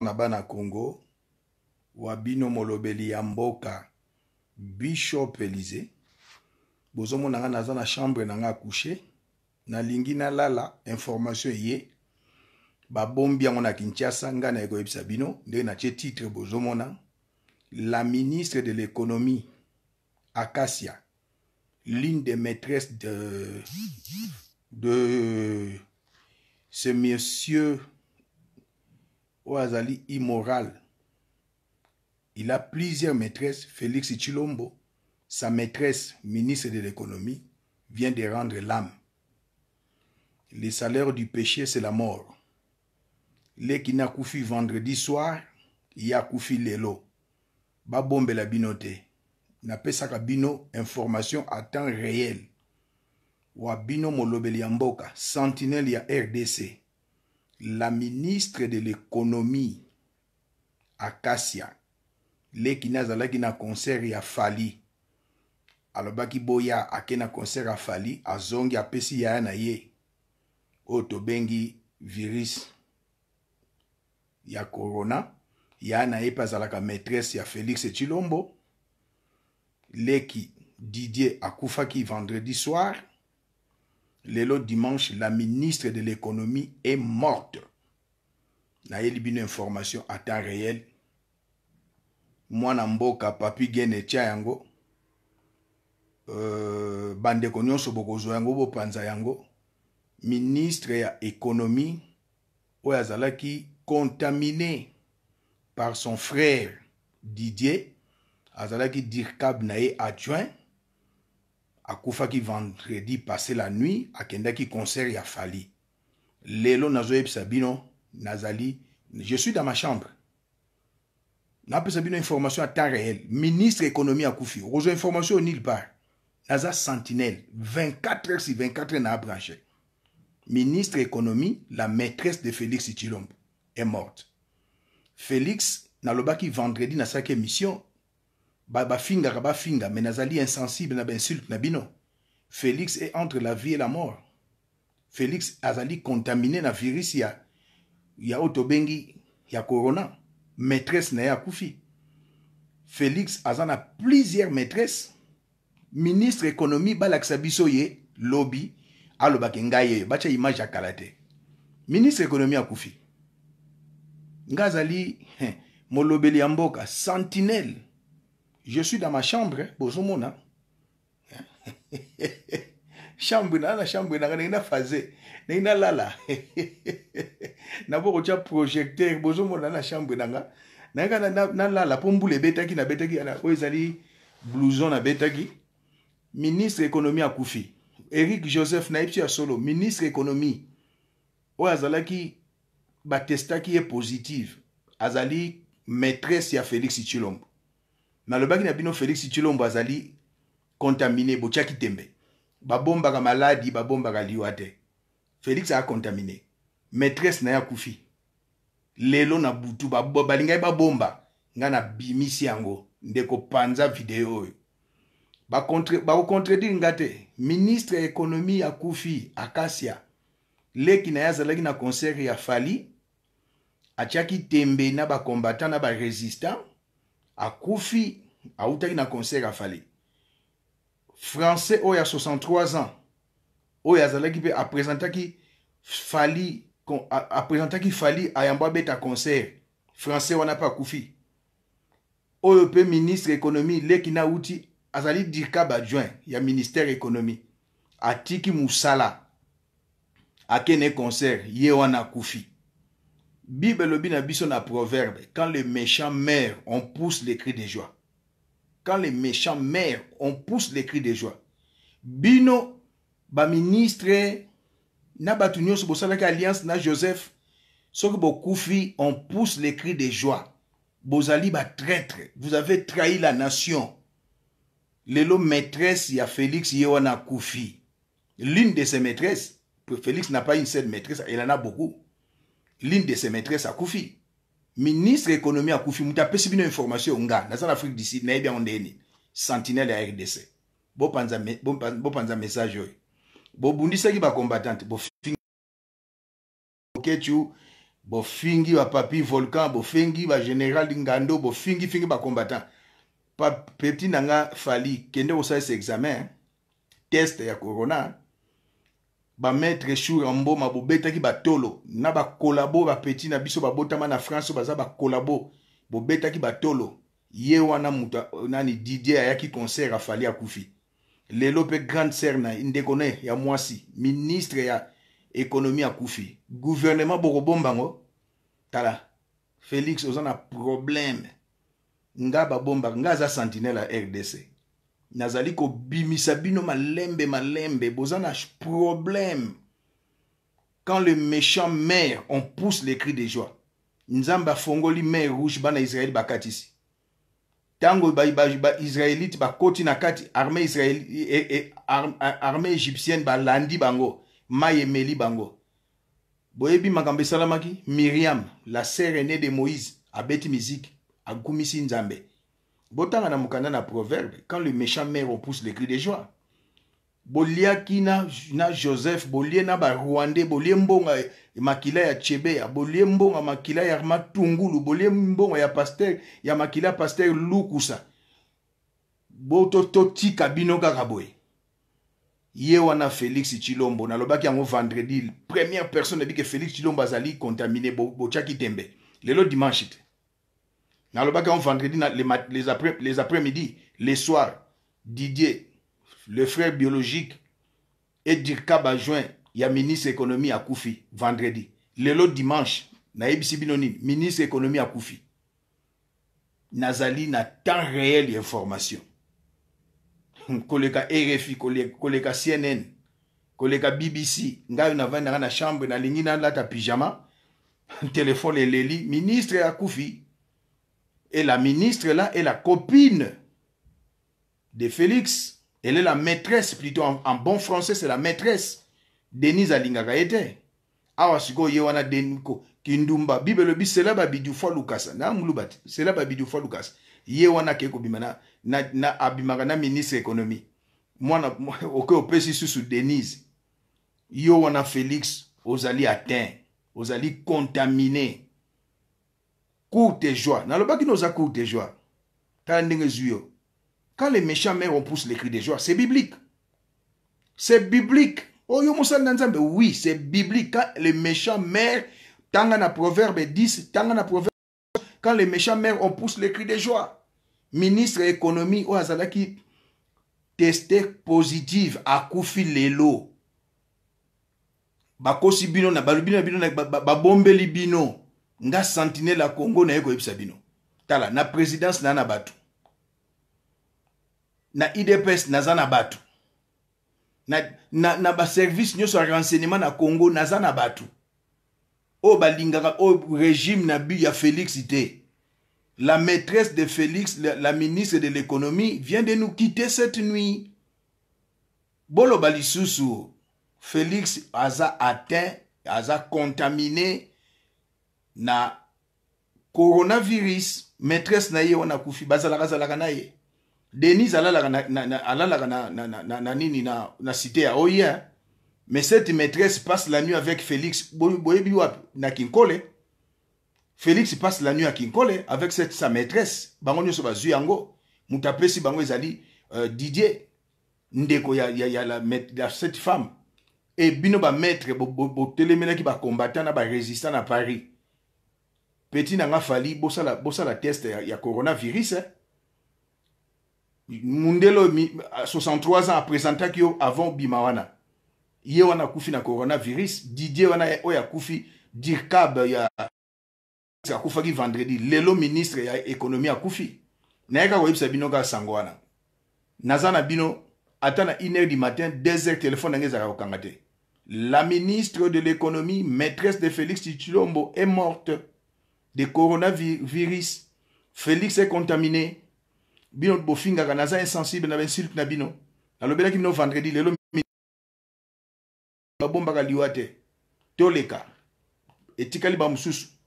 na bana congo Wabino molobeli ya mboka bishop elize bozomona nga chambre na chambre na nga na lala information y ba yango na kinshasa nga na ekoyebisa bino na che titre bozomona la ministre de l'économie acacia l'une des maîtresses de, de ce monsieur Oazali immoral il a plusieurs maîtresses félix chilombo sa maîtresse ministre de l'économie vient de rendre l'âme les salaires du péché c'est la mort Les nakufi vendredi soir ya kufi lelo Babombe la te Napesa bino information à temps réel wa bino molobeli sentinelle ya rdc la ministre de l'économie akasia leki nde azalaki na concert ya fali alobaki boya ake na concert ya fali azongi apesi yaya na ye oyo tobengi virus ya corona yaya na ye mpe azalaka maîtresse ya félix chilombo leki didier akufaki vendredi soir lelo dimanche la ministre de l'économie est morte nayeli bino information à temps réel mwana mboka papi gene etya yango euh, bandeko nyonso bokozwa yango bopanza yango ministre ya économie oyo azalaki contaminé par son frère didier azalaki dirkab na ye adjoint qui vendredi passé la nuit à à concert ya fali Lélo nazoeb Sabino, nazali je suis dans ma chambre pas sabino information à temps réel ministre économie akufi Rose information nulle part naza sentinelle 24 h sur 24 heures na branché. ministre économie la maîtresse de félix Itilombe, est morte félix qui vendredi sa mission bafingaka ba bafinga mais nazali insensible na bainsulte na bino félix est entre la vie et la mort félix azali contaminé na virus ya, ya autobengi, ya corona maîtresse na ya koufi félix a na plusieurs maîtresses. ministre économie balakisa lobby, ye lobi alobaki ngai image ya ministre économie akufi ngai azali hein, molobeli ya mboka sentinelle je suis dans ma chambre hein, bozomona chambre naa chambre nanga Je projecteur dans na chambre nanga naye kaka nalala la la Je la blouson ministre économie koufi. eric joseph nayebi solo ministre économie qui? azalaki est positive azali maîtresse ya félix chilombo nalobaki na bino félix tshilombo azali contamine botyaki tembe babombaka maladi babombaka liwa te félix acontamine maîtresse na ye akufi lelo na butu balingai babomba ngai nabimisi yango nde kopanza video oyo bakokontredire nga te ministre ya ekonomi akufi akasia leki na ye azalaki na concert ya fali atiaki tembe na bakombatan na baresistant akufi autaki na concert afali français oyo ya 63 ans oyo azalaki mpe apresentaki fali apresentaki fali ayambo abeta concert français wana mpe akufi oyo mpe ministre économie leki na uti azali dirkab adjoint ya ministère économie atiki mosala akende concert ye wana akufi Bible le na a proverbe, quand les méchants meurent, on pousse les cris de joie. Quand les méchants meurent, on pousse les cris de joie. Bino, ba ministre, na batunyo la alliance na Joseph, on pousse les cris de joie. Bozali ba traître, vous avez trahi la nation. lélo maîtresse ya Félix en a kufi. L'une de ses maîtresses, Félix n'a pas une seule maîtresse, il en a beaucoup. l'une de ses maîtresses akufi ministre économie akufi mutu apesi bino information nga naza na afrique d'ici nayebi yango ndeni sentinelle ya rdc bopanza me, bo, bo message oyo bobundisaki bacombatante boketu bofingi bapapi volcan bofingi bagénéral ngando bofingifingi bacombattant peti na nga fali kende kosalisa examen test ya corona bamaître shura mboma bobetaki batolo na bakolabo bapeti na biso babotama na france baza bakolabo bobetaki batolo ye wana moto nani didier ayaki concert afali akufi lelo mpe grande sere na ndeko ne ya mwasi ministre ya ekonomi akufi gouvernement bokobombango tala félix oza na problème nga babombaka nga aza sentinele ya rdc nazali kobimisa bino malembe malembe boza problème quand le méchant meurt on pousse les cris de joie nzamba fongoli mer rouge bana israeli bakatisi ba israélite bakoti na kati armée israeli e, e, e, armée égyptienne ba landi bango ma yemeli bango boyebi makambo salamaki miriam la sœur aînée de moïse abeti a agumisi nzambe botanga na mokanda na proverbe quand le méchant mère on pousse le cri de joie boliaki na, na joseph bolie na barwandais bolie mbonga makila ya chebeya bolie mbonga makila ya matungulu bolie mbonga ya paster ya makila paster lukusa bototika bino kaka boye ye wana félix chilombo nalobaki yango vendredi première personne ebiki félix chilombo azali contamine botyaki tembe lelo dimanche te le on vendredi, les, les après-midi, les, soirs, Didier, le frère biologique, et Dirka Bajoin, il y a ministre économie à Koufi, vendredi. l'autre dimanche, Naïb binonine, ministre économie à Koufi. Nazali n'a tant réel information. Koleka RFI, koleka CNN, koleka BBC, nga na dans na chambre, na lingina na ta pyjama, téléphone le leli, ministre à Koufi, et la ministre, là, est la copine de Félix. Elle est la maîtresse, plutôt en, bon français, c'est la maîtresse. Denise alingaka était. te awa sikoyo kindumba bible Lucas. lukasa na mulubati selaba bidu fois lukasa Yewana keko bimana na, na, ministre économie opesi denise félix ozali atteint ozali contaminé courte et joie le bas courte nous joie tala ndenge ezwi quand les méchants meurent on pousse les cris de joie c'est biblique c'est biblique Oh, yo, na nzambe oui c'est biblique quand les méchants meurent tanga na proverbe 10 tanga na proverbe quand les méchants meurent on pousse les cris de joie ministre économie oh azala qui teste positive akufi l'eau, bakosi bino na bino na bino babombeli bino nga sentinele ya congo naye koyebisa bino tala na présidence na na bato na idps naza na bato na, na, na baservice nyonso ya renseignement na congo naza na bato oyo balingaka oyo régime na bi ya félix te la maîtresse de félix la, la ministre de l'économie vient de nous quitter cette nuit boloba lisusu félix aza atteint aza contaminé na coronavirus maîtresse na ye wana akufi bazalakazalaka na ye denise alalaka na, na, na, alalaka na, na, na, na, na nini na, na cité ya oya mais cette maîtresse passe la nuit avec félix boyebi wapi na kinkole félix passe la nuit ya kinkole avec cette, sa maîtresse bango nyonso bazwi yango moto apesi bango ezali uh, didier ndeko ya, ya, ya, la, ya cette femme e bino bamaître botelemi bo, bo, bo, bo na bakombatant na barésistant na paris petit nanga fali bosala bosala test ya coronavirus eh? mundelo mi, 63 ans a présenté yo avant bimawana ye wana akufi na coronavirus didier wana ya akufi dirkab ya akufaki vendredi lelo ministre ya économie a nayeka koyebisa bino kaka bino wana naza na bino atana 1 heure du matin 2 heure téléphone, nange ezalaka kokanga te la ministre de l'économie maîtresse de félix tichilombo est morte de coronavirus félix econtaminé bino bofingaka naza insensible na bainsulte na bino nalobelaki bino vendredi lelo babombaka liwa te toleka etikali bamosusu